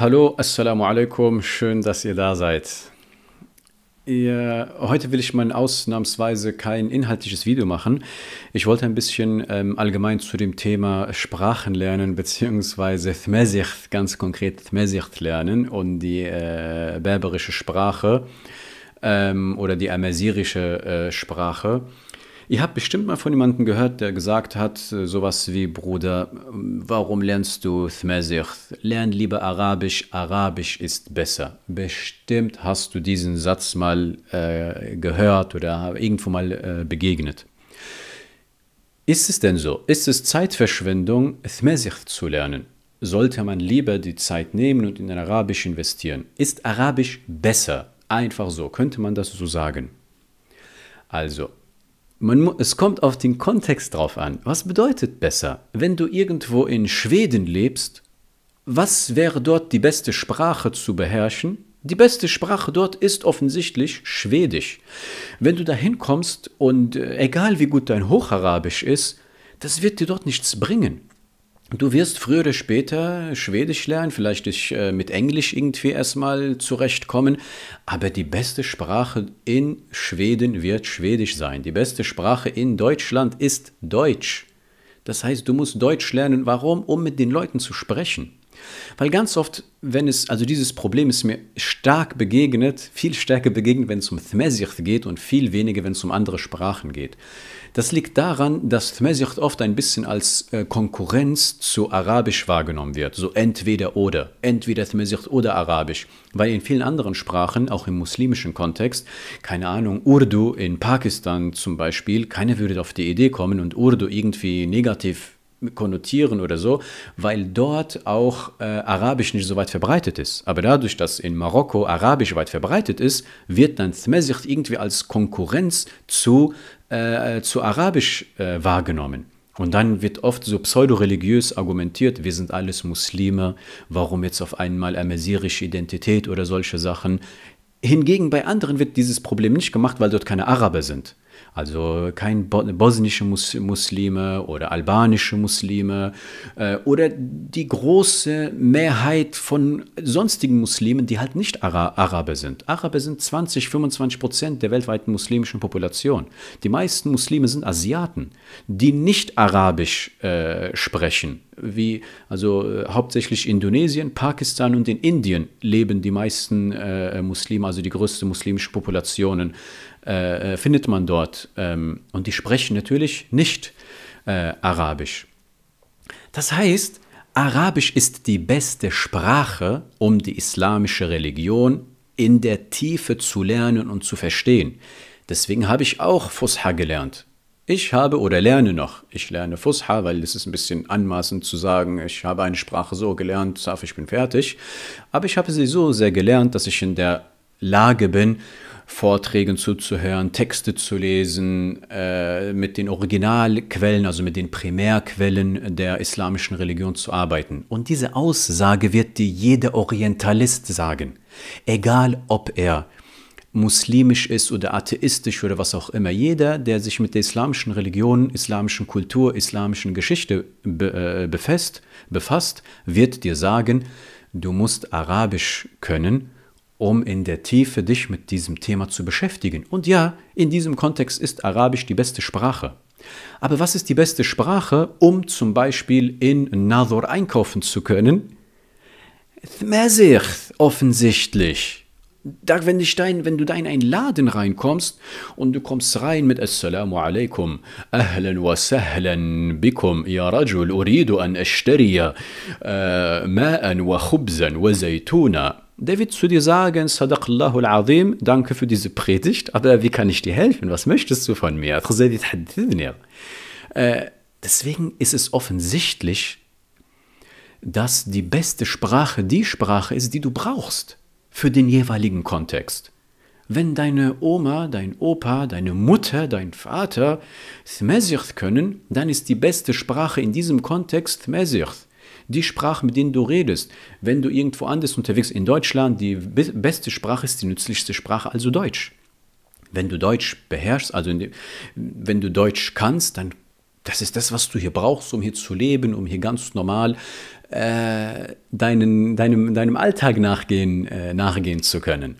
Hallo, Assalamu alaikum, schön, dass ihr da seid. Ihr, heute will ich mal ausnahmsweise kein inhaltliches Video machen. Ich wollte ein bisschen ähm, allgemein zu dem Thema Sprachen lernen, beziehungsweise Thmesicht, ganz konkret Thmesicht lernen und die äh, berberische Sprache ähm, oder die amesirische äh, Sprache. Ihr habt bestimmt mal von jemandem gehört, der gesagt hat, äh, sowas wie, Bruder, ähm, warum lernst du Thmesicht? Lern lieber Arabisch, Arabisch ist besser. Bestimmt hast du diesen Satz mal äh, gehört oder irgendwo mal äh, begegnet. Ist es denn so? Ist es Zeitverschwendung, Thmesicht zu lernen? Sollte man lieber die Zeit nehmen und in Arabisch investieren? Ist Arabisch besser? Einfach so, könnte man das so sagen. Also, man, es kommt auf den Kontext drauf an. Was bedeutet besser? Wenn du irgendwo in Schweden lebst, was wäre dort die beste Sprache zu beherrschen? Die beste Sprache dort ist offensichtlich Schwedisch. Wenn du da hinkommst und äh, egal wie gut dein Hocharabisch ist, das wird dir dort nichts bringen. Du wirst früher oder später Schwedisch lernen, vielleicht dich äh, mit Englisch irgendwie erstmal zurechtkommen, aber die beste Sprache in Schweden wird Schwedisch sein. Die beste Sprache in Deutschland ist Deutsch. Das heißt, du musst Deutsch lernen. Warum? Um mit den Leuten zu sprechen. Weil ganz oft, wenn es, also dieses Problem ist mir stark begegnet, viel stärker begegnet, wenn es um Thmesicht geht und viel weniger, wenn es um andere Sprachen geht. Das liegt daran, dass Thmesicht oft ein bisschen als äh, Konkurrenz zu Arabisch wahrgenommen wird. So entweder oder, entweder Thmesicht oder Arabisch. Weil in vielen anderen Sprachen, auch im muslimischen Kontext, keine Ahnung, Urdu in Pakistan zum Beispiel, keiner würde auf die Idee kommen und Urdu irgendwie negativ konnotieren oder so, weil dort auch äh, Arabisch nicht so weit verbreitet ist. Aber dadurch, dass in Marokko Arabisch weit verbreitet ist, wird dann Thmesicht irgendwie als Konkurrenz zu, äh, zu Arabisch äh, wahrgenommen. Und dann wird oft so pseudoreligiös argumentiert, wir sind alles Muslime, warum jetzt auf einmal amesirische Identität oder solche Sachen. Hingegen bei anderen wird dieses Problem nicht gemacht, weil dort keine Araber sind. Also kein Bo bosnische Mus Muslime oder albanische Muslime äh, oder die große Mehrheit von sonstigen Muslimen, die halt nicht Ara Araber sind. Araber sind 20, 25 Prozent der weltweiten muslimischen Population. Die meisten Muslime sind Asiaten, die nicht Arabisch äh, sprechen. Wie, also äh, hauptsächlich Indonesien, Pakistan und in Indien leben die meisten äh, Muslime, also die größte muslimische Populationen äh, äh, findet man dort. Ähm, und die sprechen natürlich nicht äh, Arabisch. Das heißt, Arabisch ist die beste Sprache, um die islamische Religion in der Tiefe zu lernen und zu verstehen. Deswegen habe ich auch Fusha gelernt. Ich habe oder lerne noch. Ich lerne Fusha, weil es ist ein bisschen anmaßend zu sagen, ich habe eine Sprache so gelernt, ich bin fertig. Aber ich habe sie so sehr gelernt, dass ich in der Lage bin, Vorträgen zuzuhören, Texte zu lesen, äh, mit den Originalquellen, also mit den Primärquellen der islamischen Religion zu arbeiten. Und diese Aussage wird dir jeder Orientalist sagen, egal ob er muslimisch ist oder atheistisch oder was auch immer. Jeder, der sich mit der islamischen Religion, islamischen Kultur, islamischen Geschichte be äh, befest, befasst, wird dir sagen, du musst Arabisch können, um in der Tiefe dich mit diesem Thema zu beschäftigen. Und ja, in diesem Kontext ist Arabisch die beste Sprache. Aber was ist die beste Sprache, um zum Beispiel in Nador einkaufen zu können? Thmesicht, offensichtlich. Da, wenn, dich dein, wenn du da in einen Laden reinkommst und du kommst rein mit Assalamu alaikum, ahlan wa sahlan bikum, ya rajul, uridu an ashtariya, äh, ma'an wa khubzan wa zaytuna der wird zu dir sagen, Sadaqallahu al-Azim, danke für diese Predigt, aber wie kann ich dir helfen? Was möchtest du von mir? Äh, deswegen ist es offensichtlich, dass die beste Sprache die Sprache ist, die du brauchst für den jeweiligen Kontext. Wenn deine Oma, dein Opa, deine Mutter, dein Vater Thmesirth können, dann ist die beste Sprache in diesem Kontext Thmesirth die Sprache, mit denen du redest. Wenn du irgendwo anders unterwegs in Deutschland, die beste Sprache ist die nützlichste Sprache, also Deutsch. Wenn du Deutsch beherrschst, also dem, wenn du Deutsch kannst, dann das ist das, was du hier brauchst, um hier zu leben, um hier ganz normal äh, deinen, deinem, deinem Alltag nachgehen, äh, nachgehen zu können.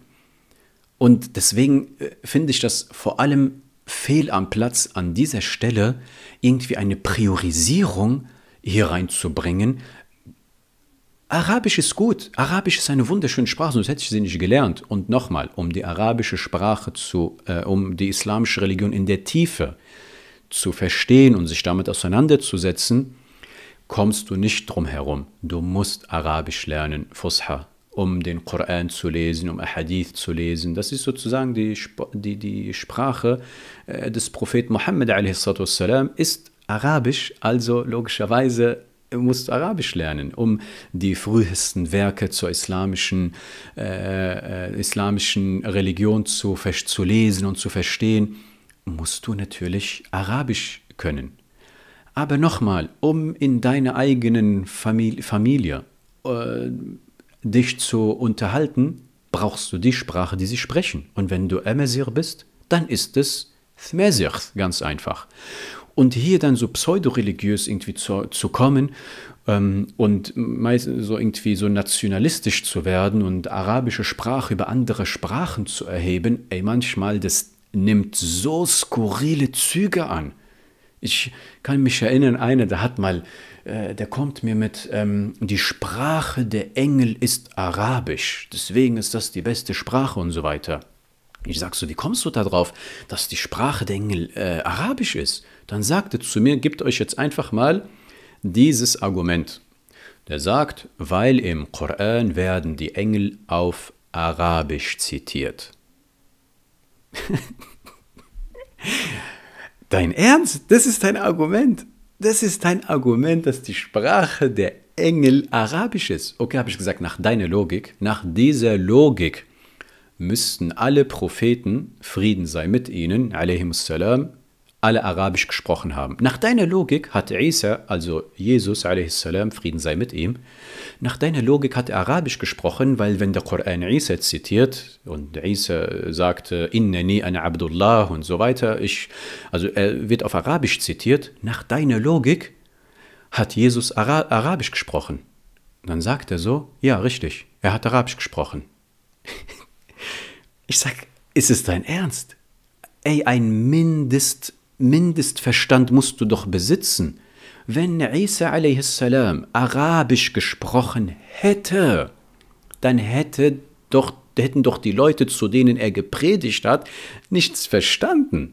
Und deswegen äh, finde ich das vor allem fehl am Platz an dieser Stelle, irgendwie eine Priorisierung hier reinzubringen. Arabisch ist gut. Arabisch ist eine wunderschöne Sprache, sonst hätte ich sie nicht gelernt. Und nochmal, um die arabische Sprache zu, äh, um die islamische Religion in der Tiefe zu verstehen und sich damit auseinanderzusetzen, kommst du nicht drum herum. Du musst Arabisch lernen, Fusha, um den Koran zu lesen, um Ahadith zu lesen. Das ist sozusagen die, die, die Sprache äh, des Propheten Mohammed, ist Arabisch, also logischerweise musst du Arabisch lernen, um die frühesten Werke zur islamischen, äh, äh islamischen Religion zu, zu lesen und zu verstehen, musst du natürlich Arabisch können. Aber nochmal, um in deiner eigenen Famili Familie äh, dich zu unterhalten, brauchst du die Sprache, die sie sprechen. Und wenn du Amazir bist, dann ist es Thmesir, ganz einfach. Und hier dann so pseudoreligiös irgendwie zu, zu kommen ähm, und meistens so irgendwie so nationalistisch zu werden und arabische Sprache über andere Sprachen zu erheben, ey, manchmal, das nimmt so skurrile Züge an. Ich kann mich erinnern, einer, der hat mal, äh, der kommt mir mit, ähm, die Sprache der Engel ist arabisch, deswegen ist das die beste Sprache und so weiter. Ich sag so, wie kommst du darauf, dass die Sprache der Engel äh, arabisch ist? Dann sagt er zu mir, gebt euch jetzt einfach mal dieses Argument. Der sagt, weil im Koran werden die Engel auf Arabisch zitiert. dein Ernst? Das ist dein Argument. Das ist dein Argument, dass die Sprache der Engel Arabisch ist. Okay, habe ich gesagt, nach deiner Logik, nach dieser Logik müssten alle Propheten, Frieden sei mit ihnen, salam, alle Arabisch gesprochen haben. Nach deiner Logik hat Isa, also Jesus, salam, Frieden sei mit ihm, nach deiner Logik hat er Arabisch gesprochen, weil wenn der Koran Isa zitiert und Isa sagte, innani an Abdullah und so weiter, ich, also er wird auf Arabisch zitiert, nach deiner Logik hat Jesus Ara Arabisch gesprochen. dann sagt er so, ja, richtig, er hat Arabisch gesprochen. Ich sag, ist es dein Ernst? Ey, ein Mindest, Mindestverstand musst du doch besitzen. Wenn Isa a.s. Arabisch gesprochen hätte, dann hätte doch, hätten doch die Leute, zu denen er gepredigt hat, nichts verstanden.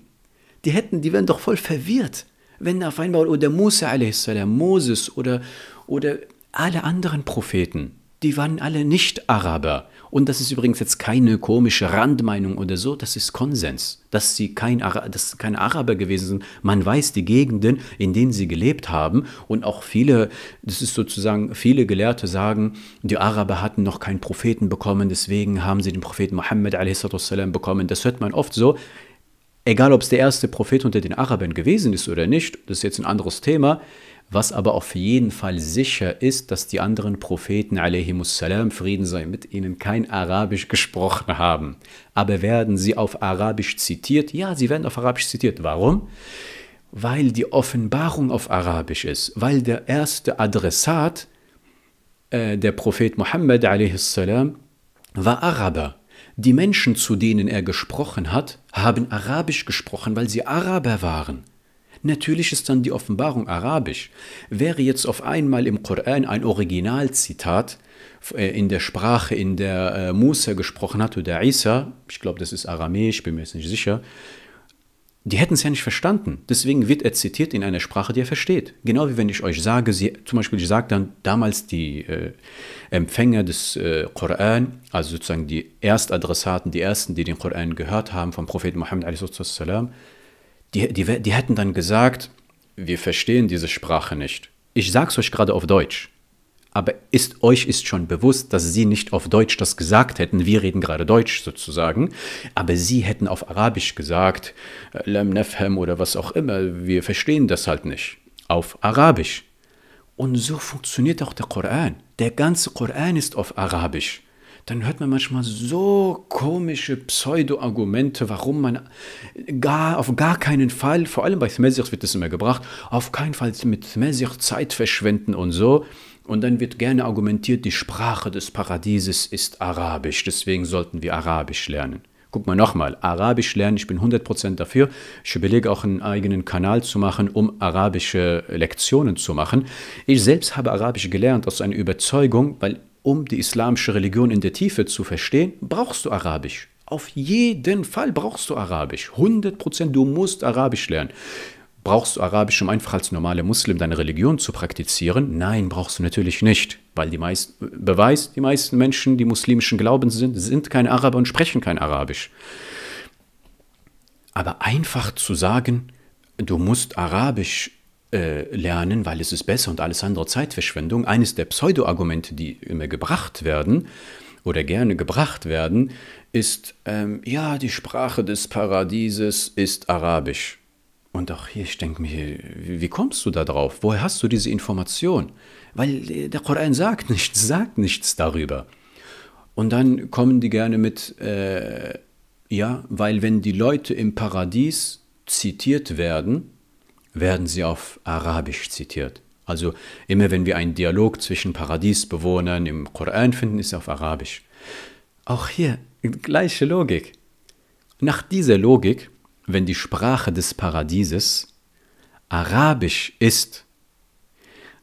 Die hätten, die wären doch voll verwirrt. Wenn auf einmal oder Musa a.s., Moses oder, oder alle anderen Propheten die waren alle nicht Araber. Und das ist übrigens jetzt keine komische Randmeinung oder so, das ist Konsens, dass sie kein Ara dass keine Araber gewesen sind. Man weiß die Gegenden, in denen sie gelebt haben und auch viele, das ist sozusagen, viele Gelehrte sagen, die Araber hatten noch keinen Propheten bekommen, deswegen haben sie den Propheten Mohammed bekommen. Das hört man oft so. Egal, ob es der erste Prophet unter den Arabern gewesen ist oder nicht, das ist jetzt ein anderes Thema. Was aber auf jeden Fall sicher ist, dass die anderen Propheten, salam Frieden sei mit ihnen, kein Arabisch gesprochen haben. Aber werden sie auf Arabisch zitiert? Ja, sie werden auf Arabisch zitiert. Warum? Weil die Offenbarung auf Arabisch ist, weil der erste Adressat, äh, der Prophet Muhammad salam war Araber. Die Menschen, zu denen er gesprochen hat, haben Arabisch gesprochen, weil sie Araber waren. Natürlich ist dann die Offenbarung arabisch. Wäre jetzt auf einmal im Koran ein Originalzitat in der Sprache, in der Musa gesprochen hat oder Isa, ich glaube, das ist aramäisch, bin mir jetzt nicht sicher, die hätten es ja nicht verstanden. Deswegen wird er zitiert in einer Sprache, die er versteht. Genau wie wenn ich euch sage, sie, zum Beispiel, ich sage dann damals die äh, Empfänger des äh, Koran, also sozusagen die Erstadressaten, die ersten, die den Koran gehört haben vom Propheten Mohammed, die, die, die hätten dann gesagt, wir verstehen diese Sprache nicht. Ich sage es euch gerade auf Deutsch. Aber ist, euch ist schon bewusst, dass sie nicht auf Deutsch das gesagt hätten. Wir reden gerade Deutsch sozusagen. Aber sie hätten auf Arabisch gesagt, äh, Lam Nefhem oder was auch immer. Wir verstehen das halt nicht. Auf Arabisch. Und so funktioniert auch der Koran. Der ganze Koran ist auf Arabisch dann hört man manchmal so komische Pseudo-Argumente, warum man gar, auf gar keinen Fall, vor allem bei Smelzig wird das immer gebracht, auf keinen Fall mit Smelzig Zeit verschwenden und so. Und dann wird gerne argumentiert, die Sprache des Paradieses ist Arabisch, deswegen sollten wir Arabisch lernen. Guck mal nochmal, Arabisch lernen, ich bin 100% dafür. Ich überlege auch einen eigenen Kanal zu machen, um arabische Lektionen zu machen. Ich selbst habe Arabisch gelernt aus einer Überzeugung, weil um die islamische Religion in der Tiefe zu verstehen, brauchst du Arabisch. Auf jeden Fall brauchst du Arabisch. 100 Prozent, du musst Arabisch lernen. Brauchst du Arabisch, um einfach als normaler Muslim deine Religion zu praktizieren? Nein, brauchst du natürlich nicht, weil die meisten, Beweis, die meisten Menschen, die muslimischen Glauben sind, sind keine Araber und sprechen kein Arabisch. Aber einfach zu sagen, du musst Arabisch äh, lernen, weil es ist besser und alles andere Zeitverschwendung. Eines der Pseudo-Argumente, die immer gebracht werden oder gerne gebracht werden, ist, ähm, ja, die Sprache des Paradieses ist Arabisch. Und auch hier, ich denke mir, wie kommst du da drauf? Woher hast du diese Information? Weil äh, der Koran sagt nichts, sagt nichts darüber. Und dann kommen die gerne mit, äh, ja, weil wenn die Leute im Paradies zitiert werden, werden sie auf Arabisch zitiert. Also immer wenn wir einen Dialog zwischen Paradiesbewohnern im Koran finden, ist er auf Arabisch. Auch hier gleiche Logik. Nach dieser Logik, wenn die Sprache des Paradieses Arabisch ist,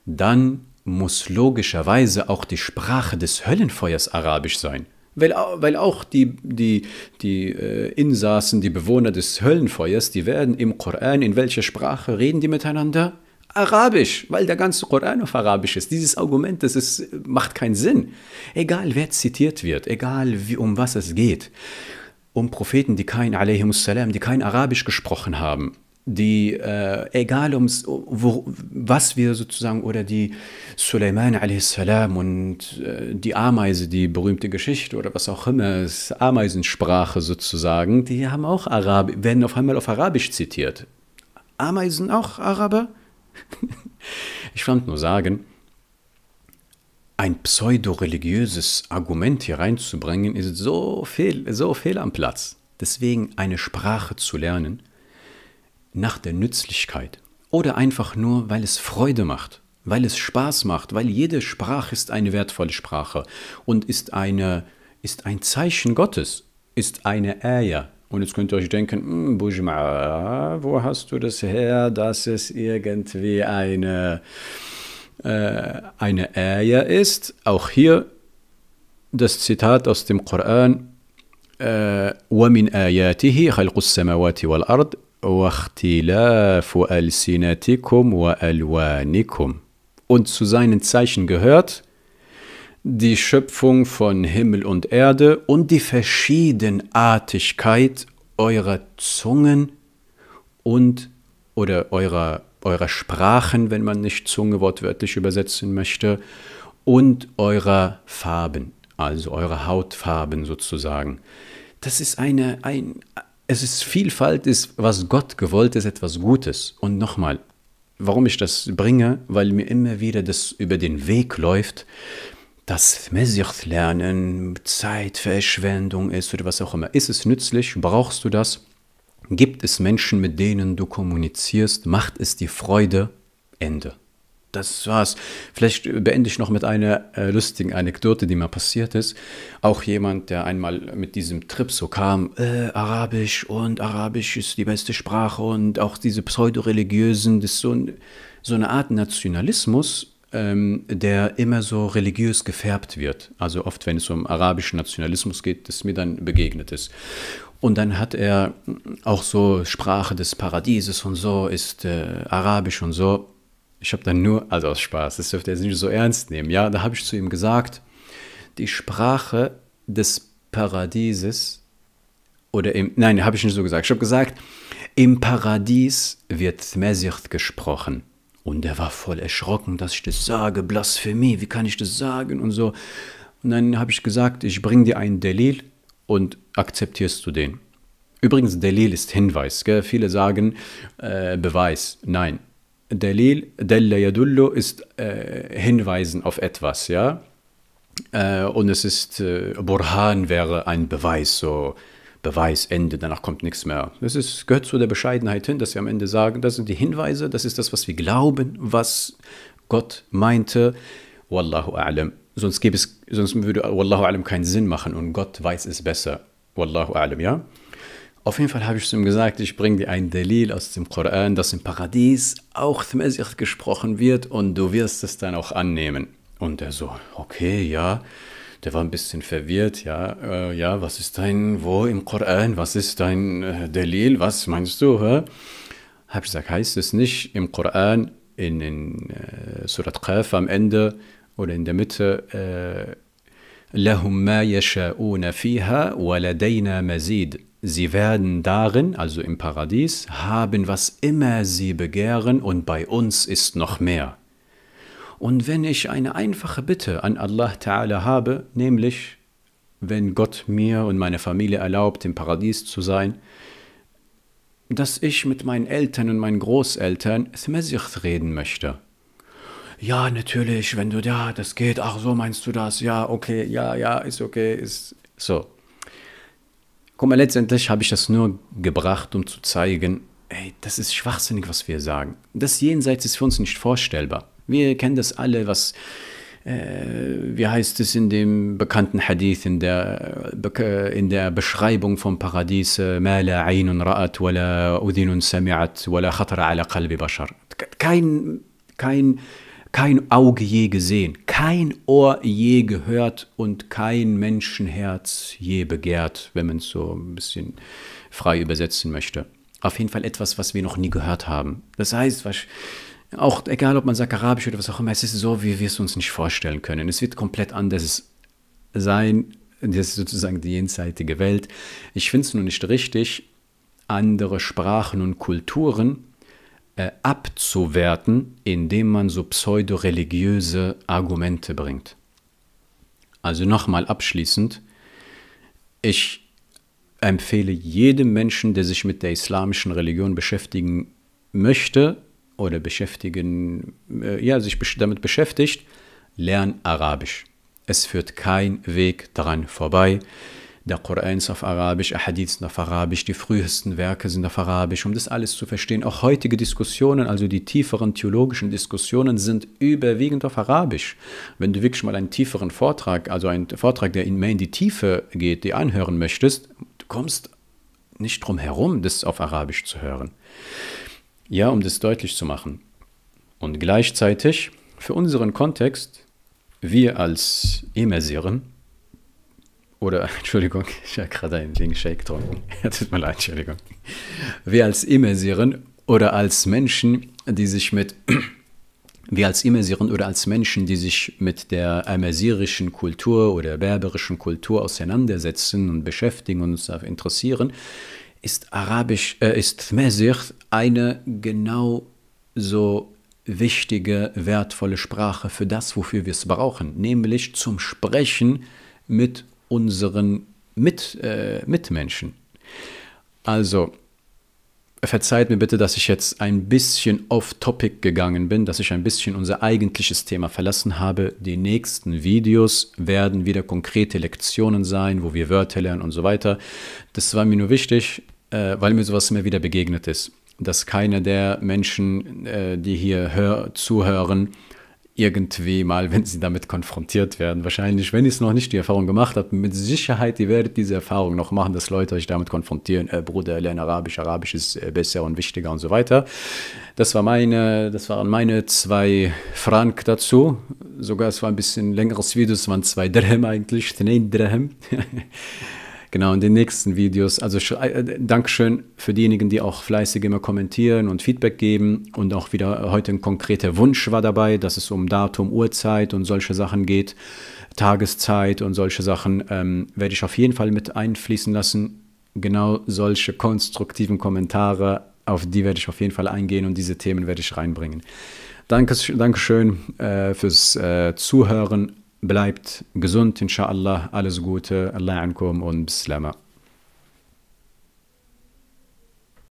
dann muss logischerweise auch die Sprache des Höllenfeuers Arabisch sein. Weil, weil auch die, die, die äh, Insassen, die Bewohner des Höllenfeuers, die werden im Koran, in welcher Sprache reden die miteinander? Arabisch, weil der ganze Koran auf Arabisch ist. Dieses Argument, das ist, macht keinen Sinn. Egal wer zitiert wird, egal wie, um was es geht. Um Propheten, die kein, salam, die kein Arabisch gesprochen haben die, äh, egal ums, wo, was wir sozusagen, oder die Suleiman salam und äh, die Ameise, die berühmte Geschichte oder was auch immer, ist Ameisensprache sozusagen, die haben auch Arabisch, werden auf einmal auf Arabisch zitiert. Ameisen auch Araber? ich fand nur sagen, ein pseudoreligiöses Argument hier reinzubringen, ist so viel, so viel am Platz. Deswegen eine Sprache zu lernen, nach der Nützlichkeit oder einfach nur, weil es Freude macht, weil es Spaß macht, weil jede Sprache ist eine wertvolle Sprache und ist, eine, ist ein Zeichen Gottes, ist eine Äya. Und jetzt könnt ihr euch denken, hm, Bujma, wo hast du das her, dass es irgendwie eine, äh, eine Äya ist? Auch hier das Zitat aus dem Koran, ومن آياته خلق السماوات والأرض und zu seinen Zeichen gehört die Schöpfung von Himmel und Erde und die Verschiedenartigkeit eurer Zungen und oder eurer, eurer Sprachen, wenn man nicht Zunge wortwörtlich übersetzen möchte, und eurer Farben, also eurer Hautfarben sozusagen. Das ist eine, ein, es ist Vielfalt, ist, was Gott gewollt ist, etwas Gutes. Und nochmal, warum ich das bringe, weil mir immer wieder das über den Weg läuft, dass lernen Zeitverschwendung ist oder was auch immer. Ist es nützlich? Brauchst du das? Gibt es Menschen, mit denen du kommunizierst? Macht es dir Freude? Ende das war's. Vielleicht beende ich noch mit einer äh, lustigen Anekdote, die mir passiert ist. Auch jemand, der einmal mit diesem Trip so kam, äh, Arabisch und Arabisch ist die beste Sprache und auch diese pseudoreligiösen, das ist so, ein, so eine Art Nationalismus, ähm, der immer so religiös gefärbt wird. Also oft, wenn es um arabischen Nationalismus geht, das mir dann begegnet ist. Und dann hat er auch so Sprache des Paradieses und so, ist äh, arabisch und so. Ich habe dann nur, also aus Spaß, das dürfte er nicht so ernst nehmen. Ja, da habe ich zu ihm gesagt, die Sprache des Paradieses oder im, nein, habe ich nicht so gesagt. Ich habe gesagt, im Paradies wird Mesicht gesprochen. Und er war voll erschrocken, dass ich das sage, Blasphemie, wie kann ich das sagen und so. Und dann habe ich gesagt, ich bringe dir einen Delil und akzeptierst du den. Übrigens, Delil ist Hinweis. Gell? Viele sagen äh, Beweis. Nein, Dalil, Dalla Yadullu ist äh, Hinweisen auf etwas, ja. Äh, und es ist, äh, Burhan wäre ein Beweis, so Beweis, Ende, danach kommt nichts mehr. Es ist, gehört zu der Bescheidenheit hin, dass wir am Ende sagen, das sind die Hinweise, das ist das, was wir glauben, was Gott meinte. Wallahu a'lam. Sonst, gäbe es, sonst würde Wallahu a'lam keinen Sinn machen und Gott weiß es besser. Wallahu a'lam, ja. Auf jeden Fall habe ich zu ihm gesagt, ich bringe dir einen Delil aus dem Koran, dass im Paradies auch Tmesir gesprochen wird und du wirst es dann auch annehmen. Und er so, okay, ja. Der war ein bisschen verwirrt, ja, äh, ja, was ist dein, wo im Koran, was ist dein äh, Delil, was meinst du, hä? Habe ich gesagt, heißt es nicht im Koran, in, in äh, Surat Qaf am Ende oder in der Mitte, äh, لهم ما يشاءون فيها ولدينا مزيد Sie werden darin, also im Paradies, haben, was immer sie begehren, und bei uns ist noch mehr. Und wenn ich eine einfache Bitte an Allah Ta'ala habe, nämlich, wenn Gott mir und meiner Familie erlaubt, im Paradies zu sein, dass ich mit meinen Eltern und meinen Großeltern Thmesicht reden möchte. Ja, natürlich, wenn du da, ja, das geht, ach so meinst du das, ja, okay, ja, ja, ist okay, ist so. Guck mal, letztendlich habe ich das nur gebracht, um zu zeigen, ey, das ist schwachsinnig, was wir sagen. Das Jenseits ist für uns nicht vorstellbar. Wir kennen das alle, was, äh, wie heißt es in dem bekannten Hadith, in der, in der Beschreibung vom Paradies, مَا لَا عَيْنٌ رَأَتْ وَلَا أُذِنٌ سَمِعَتْ وَلَا خَطَرَ عَلَى قَلْبِ Kein, kein kein Auge je gesehen, kein Ohr je gehört und kein Menschenherz je begehrt, wenn man es so ein bisschen frei übersetzen möchte. Auf jeden Fall etwas, was wir noch nie gehört haben. Das heißt, was, auch egal, ob man sagt Arabisch oder was auch immer, es ist so, wie wir es uns nicht vorstellen können. Es wird komplett anders sein. Das ist sozusagen die jenseitige Welt. Ich finde es nur nicht richtig, andere Sprachen und Kulturen äh, abzuwerten, indem man so pseudoreligiöse Argumente bringt. Also nochmal abschließend, ich empfehle jedem Menschen, der sich mit der islamischen Religion beschäftigen möchte oder beschäftigen, äh, ja, sich damit beschäftigt, lern Arabisch. Es führt kein Weg daran vorbei. Der Koran ist auf Arabisch, Ahadith sind auf Arabisch, die frühesten Werke sind auf Arabisch, um das alles zu verstehen. Auch heutige Diskussionen, also die tieferen theologischen Diskussionen, sind überwiegend auf Arabisch. Wenn du wirklich mal einen tieferen Vortrag, also einen Vortrag, der in mehr in die Tiefe geht, dir anhören möchtest, du kommst nicht drum herum, das auf Arabisch zu hören. Ja, um das deutlich zu machen. Und gleichzeitig, für unseren Kontext, wir als Emersiren, oder Entschuldigung, ich habe gerade ein Ding Shake getrunken. Tut mir leid, Entschuldigung. Wir als Immersieren oder als Menschen, die sich mit wir als Immersieren oder als Menschen, die sich mit der immersierischen Kultur oder berberischen Kultur auseinandersetzen und beschäftigen und uns dafür interessieren, ist Arabisch, äh, ist Thmesir eine genau so wichtige, wertvolle Sprache für das, wofür wir es brauchen, nämlich zum Sprechen mit unseren Mit, äh, Mitmenschen. Also, verzeiht mir bitte, dass ich jetzt ein bisschen off-topic gegangen bin, dass ich ein bisschen unser eigentliches Thema verlassen habe. Die nächsten Videos werden wieder konkrete Lektionen sein, wo wir Wörter lernen und so weiter. Das war mir nur wichtig, äh, weil mir sowas immer wieder begegnet ist, dass keiner der Menschen, äh, die hier zuhören, irgendwie mal, wenn sie damit konfrontiert werden. Wahrscheinlich, wenn ihr es noch nicht die Erfahrung gemacht habt, mit Sicherheit, ihr werdet diese Erfahrung noch machen, dass Leute euch damit konfrontieren, äh, Bruder, lerne Arabisch, Arabisch ist äh, besser und wichtiger und so weiter. Das, war meine, das waren meine zwei Frank dazu. Sogar es war ein bisschen längeres Video, es waren zwei Dirham eigentlich, Tnein Dirham. Genau, in den nächsten Videos. Also äh, äh, Dankeschön für diejenigen, die auch fleißig immer kommentieren und Feedback geben. Und auch wieder äh, heute ein konkreter Wunsch war dabei, dass es um Datum, Uhrzeit und solche Sachen geht. Tageszeit und solche Sachen ähm, werde ich auf jeden Fall mit einfließen lassen. Genau solche konstruktiven Kommentare, auf die werde ich auf jeden Fall eingehen und diese Themen werde ich reinbringen. Dankeschön, Dankeschön äh, fürs äh, Zuhören Bleibt gesund, inshallah. Alles Gute. Allah ankum und bis Slama.